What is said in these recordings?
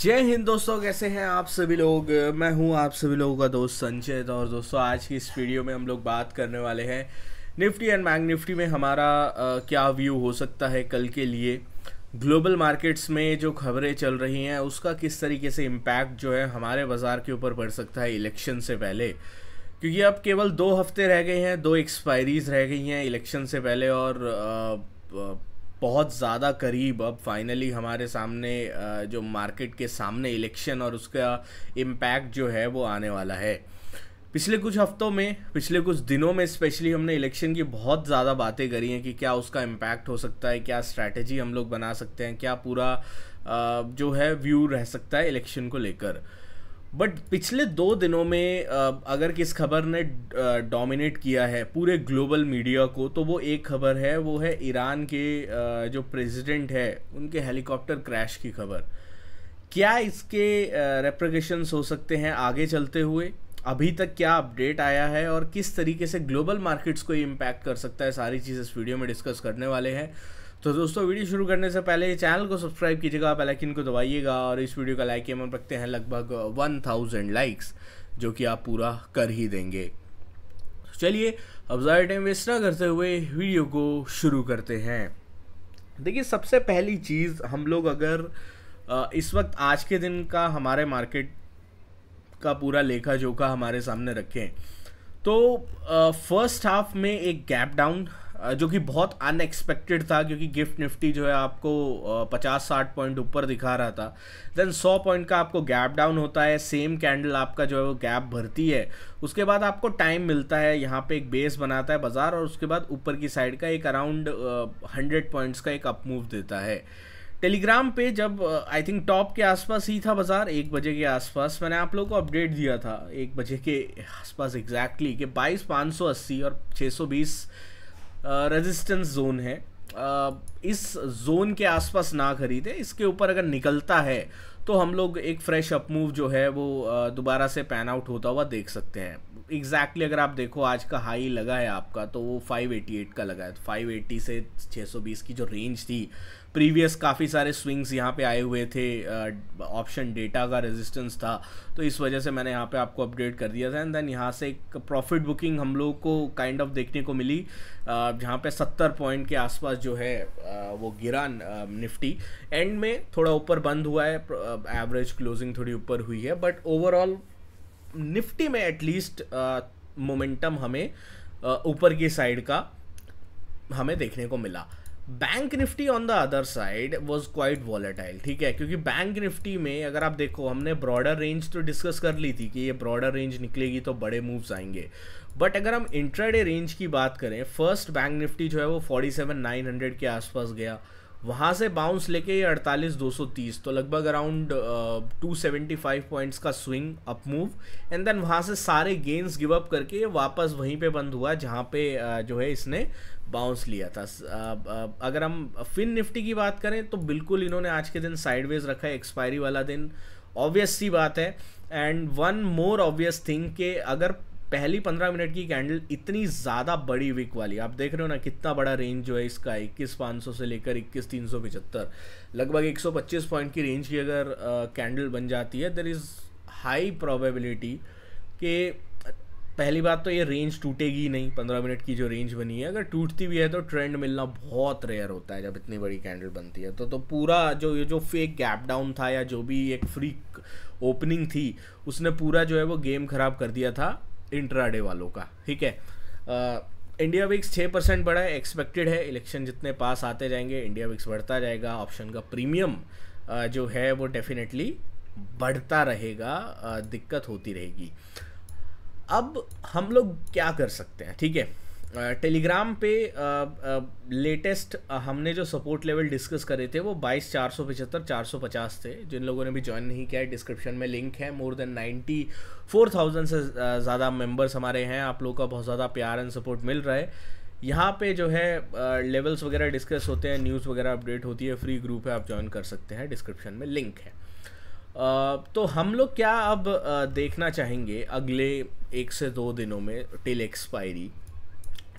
जय हिंद दोस्तों कैसे हैं आप सभी लोग मैं हूं आप सभी लोगों का दोस्त संजय और दोस्तों आज की इस वीडियो में हम लोग बात करने वाले हैं निफ्टी एंड बैंक निफ्टी में हमारा आ, क्या व्यू हो सकता है कल के लिए ग्लोबल मार्केट्स में जो खबरें चल रही हैं उसका किस तरीके से इम्पैक्ट जो है हमारे बाज़ार के ऊपर पड़ सकता है इलेक्शन से पहले क्योंकि अब केवल दो हफ्ते रह गए हैं दो एक्सपायरीज रह गई हैं इलेक्शन से पहले और आ, आ, बहुत ज़्यादा करीब अब फाइनली हमारे सामने जो मार्केट के सामने इलेक्शन और उसका इम्पैक्ट जो है वो आने वाला है पिछले कुछ हफ्तों में पिछले कुछ दिनों में स्पेशली हमने इलेक्शन की बहुत ज़्यादा बातें करी हैं कि क्या उसका इम्पैक्ट हो सकता है क्या स्ट्रैटेजी हम लोग बना सकते हैं क्या पूरा जो है व्यू रह सकता है इलेक्शन को लेकर बट पिछले दो दिनों में अगर किस खबर ने डोमिनेट किया है पूरे ग्लोबल मीडिया को तो वो एक खबर है वो है ईरान के जो प्रेसिडेंट है उनके हेलीकॉप्टर क्रैश की खबर क्या इसके रेप्रगेशन हो सकते हैं आगे चलते हुए अभी तक क्या अपडेट आया है और किस तरीके से ग्लोबल मार्केट्स को इम्पैक्ट कर सकता है सारी चीज़ इस वीडियो में डिस्कस करने वाले हैं तो दोस्तों वीडियो शुरू करने से पहले चैनल को सब्सक्राइब कीजिएगा आप लाइकिन को दबाइएगा और इस वीडियो का लाइक एमन रखते हैं लगभग वन थाउजेंड लाइक्स जो कि आप पूरा कर ही देंगे तो चलिए अब ज़्यादा टाइम वेस्ट ना करते हुए वीडियो को शुरू करते हैं देखिए सबसे पहली चीज़ हम लोग अगर इस वक्त आज के दिन का हमारे मार्केट का पूरा लेखा जोखा हमारे सामने रखें तो फर्स्ट हाफ में एक गैप डाउन जो कि बहुत अनएक्सपेक्टेड था क्योंकि गिफ्ट निफ्टी जो है आपको पचास साठ पॉइंट ऊपर दिखा रहा था देन सौ पॉइंट का आपको गैप डाउन होता है सेम कैंडल आपका जो है वो गैप भरती है उसके बाद आपको टाइम मिलता है यहाँ पे एक बेस बनाता है बाज़ार और उसके बाद ऊपर की साइड का एक अराउंड हंड्रेड पॉइंट्स का एक अपमूव देता है टेलीग्राम पे जब आई थिंक टॉप के आसपास ही था बाज़ार एक बजे के आसपास मैंने आप लोगों को अपडेट दिया था एक बजे के आसपास एग्जैक्टली exactly, कि बाईस पाँच सौ अस्सी और छः सौ बीस रेजिस्टेंस जोन है इस जोन के आसपास ना खरीदे इसके ऊपर अगर निकलता है तो हम लोग एक फ्रेश अप मूव जो है वो दोबारा से पैन आउट होता हुआ देख सकते हैं एग्जैक्टली अगर आप देखो आज का हाई लगा है आपका तो वो 588 का लगा है तो 580 से 620 की जो रेंज थी प्रीवियस काफ़ी सारे स्विंग्स यहाँ पे आए हुए थे ऑप्शन डेटा का रेजिस्टेंस था तो इस वजह से मैंने यहाँ पे आपको अपडेट कर दिया था एंड देन यहाँ से एक प्रॉफिट बुकिंग हम लोग को काइंड kind ऑफ of देखने को मिली जहाँ पे 70 पॉइंट के आसपास जो है वो गिरा निफ्टी एंड में थोड़ा ऊपर बंद हुआ है एवरेज क्लोजिंग थोड़ी ऊपर हुई है बट ओवरऑल निफ्टी में एटलीस्ट मोमेंटम uh, हमें uh, ऊपर की साइड का हमें देखने को मिला bank Nifty on the other side was quite volatile ठीक है क्योंकि बैंक निफ्टी में अगर आप देखो हमने ब्रॉडर रेंज तो डिस्कस कर ली थी कि ये ब्रॉडर रेंज निकलेगी तो बड़े मूव्स आएंगे बट अगर हम इंट्राडे रेंज की बात करें फर्स्ट बैंक निफ्टी जो है वो 47,900 के आसपास गया वहाँ से बाउंस लेके ये अड़तालीस दो सौ तीस तो लगभग around two seventy five points का swing up move and then वहाँ से सारे गेन्स गिव अप करके ये वापस वहीं पे बंद हुआ जहाँ पे uh, जो है इसने बाउंस लिया था uh, uh, अगर हम फिन निफ्टी की बात करें तो बिल्कुल इन्होंने आज के दिन साइडवेज रखा है एक्सपायरी वाला दिन ऑब्वियस सी बात है and one more obvious thing के अगर पहली पंद्रह मिनट की कैंडल इतनी ज़्यादा बड़ी विक वाली आप देख रहे हो ना कितना बड़ा रेंज जो है इसका इक्कीस पाँच सौ से लेकर इक्कीस तीन सौ पचहत्तर लगभग एक सौ पच्चीस पॉइंट की रेंज की अगर कैंडल बन जाती है देर इज़ हाई प्रोबेबिलिटी कि पहली बात तो ये रेंज टूटेगी नहीं पंद्रह मिनट की जो रेंज बनी है अगर टूटती भी है तो ट्रेंड मिलना बहुत रेयर होता है जब इतनी बड़ी कैंडल बनती है तो तो पूरा जो ये जो फेक गैप डाउन था या जो भी एक फ्री ओपनिंग थी उसने पूरा जो है वो गेम ख़राब कर दिया था इंट्राडे वालों का ठीक है इंडिया विक्स छः परसेंट बढ़ा है एक्सपेक्टेड है इलेक्शन जितने पास आते जाएंगे इंडिया विक्स बढ़ता जाएगा ऑप्शन का प्रीमियम जो है वो डेफिनेटली बढ़ता रहेगा दिक्कत होती रहेगी अब हम लोग क्या कर सकते हैं ठीक है टेलीग्राम पे लेटेस्ट हमने जो सपोर्ट लेवल डिस्कस करे थे वो बाईस चार सौ पचहत्तर चार सौ पचास थे जिन लोगों ने भी ज्वाइन नहीं किया है डिस्क्रिप्शन में लिंक है more than ninety four thousand से ज़्यादा मेंबर्स हमारे हैं आप लोगों का बहुत ज़्यादा प्यार एंड सपोर्ट मिल रहा है यहाँ पे जो है लेवल्स वगैरह डिस्कस होते हैं न्यूज़ वगैरह अपडेट होती है फ्री ग्रुप है आप ज्वाइन कर सकते हैं डिस्क्रिप्शन में लिंक है तो हम लोग क्या अब देखना चाहेंगे अगले एक से दो दिनों में टिल एक्सपायरी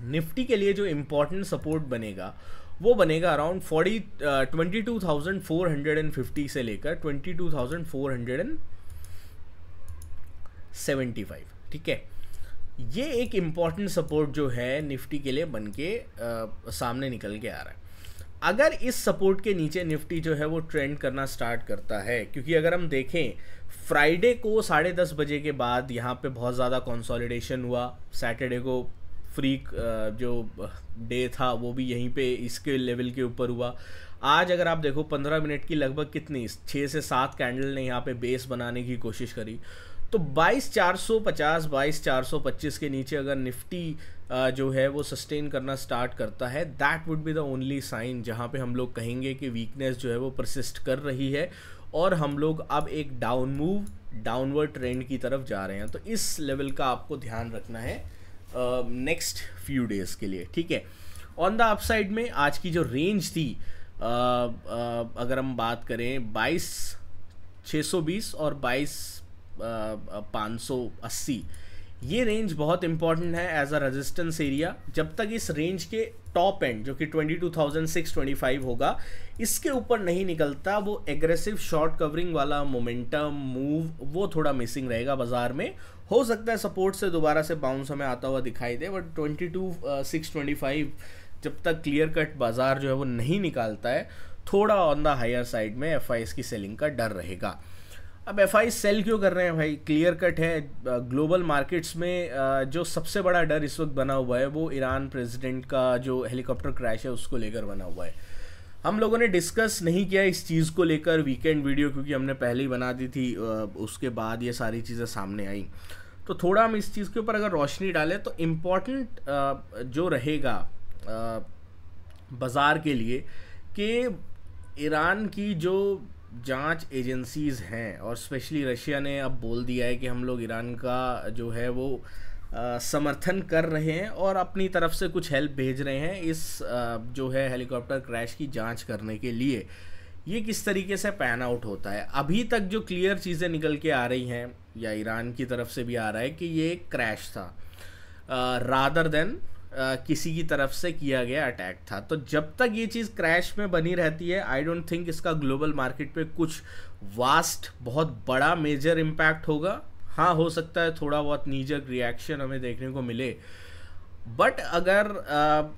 निफ्टी के लिए जो इम्पोर्टेंट सपोर्ट बनेगा वो बनेगा around forty twenty two thousand four hundred and fifty से लेकर twenty two thousand four hundred and seventy five ठीक है ये एक इम्पॉर्टेंट सपोर्ट जो है निफ्टी के लिए बन के आ, uh, सामने निकल के आ रहा है अगर इस सपोर्ट के नीचे निफ्टी जो है वो ट्रेंड करना स्टार्ट करता है क्योंकि अगर हम देखें फ्राइडे को साढ़े दस बजे के बाद यहाँ पे बहुत ज़्यादा कंसोलिडेशन हुआ सैटरडे को फ्रीक uh, जो डे uh, था वो भी यहीं पे इसके लेवल के ऊपर हुआ आज अगर आप देखो पंद्रह मिनट की लगभग कितनी छः से सात कैंडल ने यहाँ पे बेस बनाने की कोशिश करी तो 22,450, 22,425 के नीचे अगर निफ्टी uh, जो है वो सस्टेन करना स्टार्ट करता है that would be the only sign जहाँ पे हम लोग कहेंगे कि वीकनेस जो है वो प्रसिस्ट कर रही है और हम लोग अब एक डाउन मूव डाउनवर्ड ट्रेंड की तरफ जा रहे हैं तो इस लेवल का आपको ध्यान रखना है नेक्स्ट फ्यू डेज़ के लिए ठीक है ऑन द अपसाइड में आज की जो रेंज थी आ, आ, अगर हम बात करें बाईस 620 सौ बीस और बाईस पाँच सौ अस्सी ये रेंज बहुत इंपॉर्टेंट है एज अ रेजिस्टेंस एरिया जब तक इस रेंज के टॉप एंड जो कि 22,625 होगा इसके ऊपर नहीं निकलता वो एग्रेसिव शॉर्ट कवरिंग वाला मोमेंटम मूव वो थोड़ा मिसिंग रहेगा बाजार में हो सकता है सपोर्ट से दोबारा से बाउंस हमें आता हुआ दिखाई दे but twenty two six twenty five जब तक क्लियर कट बाजार जो है वो नहीं निकालता है थोड़ा ऑन द हायर साइड में एफ की सेलिंग का डर रहेगा अब एफ सेल क्यों कर रहे हैं भाई क्लियर कट है ग्लोबल uh, मार्केट्स में uh, जो सबसे बड़ा डर इस वक्त बना हुआ है वो ईरान प्रेसिडेंट का जो हेलीकॉप्टर क्रैश है उसको लेकर बना हुआ है हम लोगों ने डिस्कस नहीं किया इस चीज़ को लेकर वीकेंड वीडियो क्योंकि हमने पहले ही बना दी थी uh, उसके बाद ये सारी चीज़ें सामने आई तो थोड़ा हम इस चीज़ के ऊपर अगर रोशनी डालें तो इम्पॉर्टेंट जो रहेगा बाज़ार के लिए कि ईरान की जो जांच एजेंसीज़ हैं और स्पेशली रशिया ने अब बोल दिया है कि हम लोग ईरान का जो है वो आ, समर्थन कर रहे हैं और अपनी तरफ से कुछ हेल्प भेज रहे हैं इस आ, जो है हेलीकॉप्टर क्रैश की जांच करने के लिए ये किस तरीके से पैन आउट होता है अभी तक जो क्लियर चीज़ें निकल के आ रही हैं या ईरान की तरफ से भी आ रहा है कि ये एक क्रैश था रादर देन किसी की तरफ से किया गया अटैक था तो जब तक ये चीज़ क्रैश में बनी रहती है आई डोंट थिंक इसका ग्लोबल मार्केट पे कुछ वास्ट बहुत बड़ा मेजर इम्पैक्ट होगा हाँ हो सकता है थोड़ा बहुत नीजक रिएक्शन हमें देखने को मिले बट अगर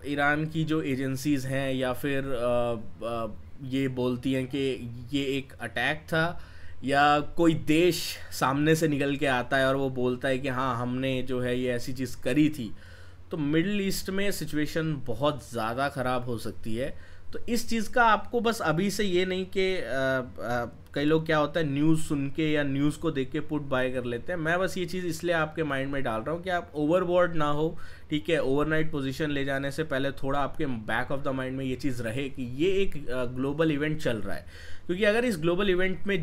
ईरान की जो एजेंसीज़ हैं या फिर आ, आ, ये बोलती हैं कि ये एक अटैक था या कोई देश सामने से निकल के आता है और वो बोलता है कि हाँ हमने जो है ये ऐसी चीज़ करी थी तो मिडल ईस्ट में सिचुएशन बहुत ज़्यादा ख़राब हो सकती है तो इस चीज़ का आपको बस अभी से ये नहीं कि कई लोग क्या होता है न्यूज़ सुन के या न्यूज़ को देख के पुट बाय कर लेते हैं मैं बस ये चीज़ इसलिए आपके माइंड में डाल रहा हूँ कि आप ओवरबोर्ड ना हो ठीक है ओवरनाइट पोजीशन ले जाने से पहले थोड़ा आपके बैक ऑफ द माइंड में ये चीज़ रहे कि ये एक ग्लोबल इवेंट चल रहा है क्योंकि अगर इस ग्लोबल इवेंट में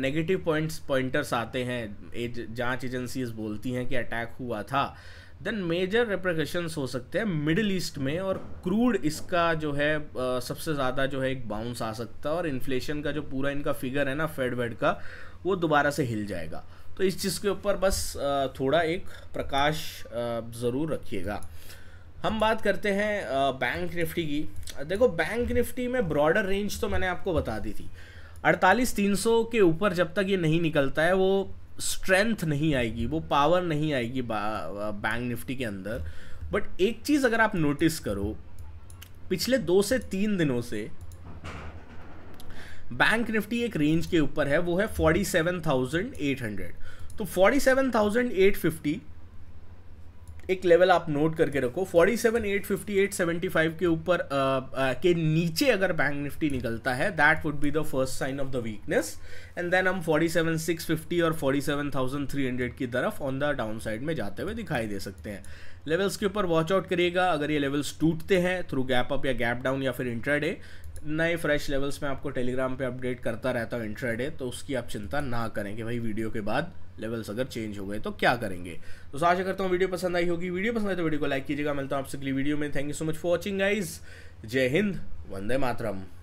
नेगेटिव पॉइंट्स पॉइंटर्स आते हैं जांच एजेंसीज बोलती हैं कि अटैक हुआ था देन मेजर रेप्रिकॉशंस हो सकते हैं मिडिल ईस्ट में और क्रूड इसका जो है आ, सबसे ज़्यादा जो है एक बाउंस आ सकता है और इन्फ्लेशन का जो पूरा इनका फिगर है ना फेड वेड का वो दोबारा से हिल जाएगा तो इस चीज़ के ऊपर बस थोड़ा एक प्रकाश ज़रूर रखिएगा हम बात करते हैं बैंक निफ्टी की देखो बैंक निफ्टी में ब्रॉडर रेंज तो मैंने आपको बता दी थी अड़तालीस तीन सौ के ऊपर जब तक ये नहीं निकलता है वो स्ट्रेंथ नहीं आएगी वो पावर नहीं आएगी बैंक निफ्टी के अंदर बट एक चीज़ अगर आप नोटिस करो पिछले दो से तीन दिनों से बैंक निफ्टी एक रेंज के ऊपर है वो है 47,800 तो 47,850 एक लेवल आप नोट करके रखो 47,858.75 के ऊपर के नीचे अगर बैंक निफ्टी निकलता है that would be the first sign of the weakness and then हम 47,650 और 47,300 की तरफ ऑन द डाउन साइड में जाते हुए दिखाई दे सकते हैं लेवल्स के ऊपर वॉच आउट करिएगा अगर ये लेवल्स टूटते हैं थ्रू गैप अप या गैप डाउन या फिर इंट्राडे नए फ्रेश लेवल्स में आपको टेलीग्राम पे अपडेट करता रहता हूँ इंट्राडे तो उसकी आप चिंता ना करें कि भाई वीडियो के बाद लेवल्स अगर चेंज हो गए तो क्या करेंगे तो आशा करता हूँ वीडियो पसंद आई होगी वीडियो पसंद आए तो वीडियो को लाइक कीजिएगा मिलता हूँ आपसे अगली वीडियो में thank you so much for watching guys जय हिंद वंदे मातरम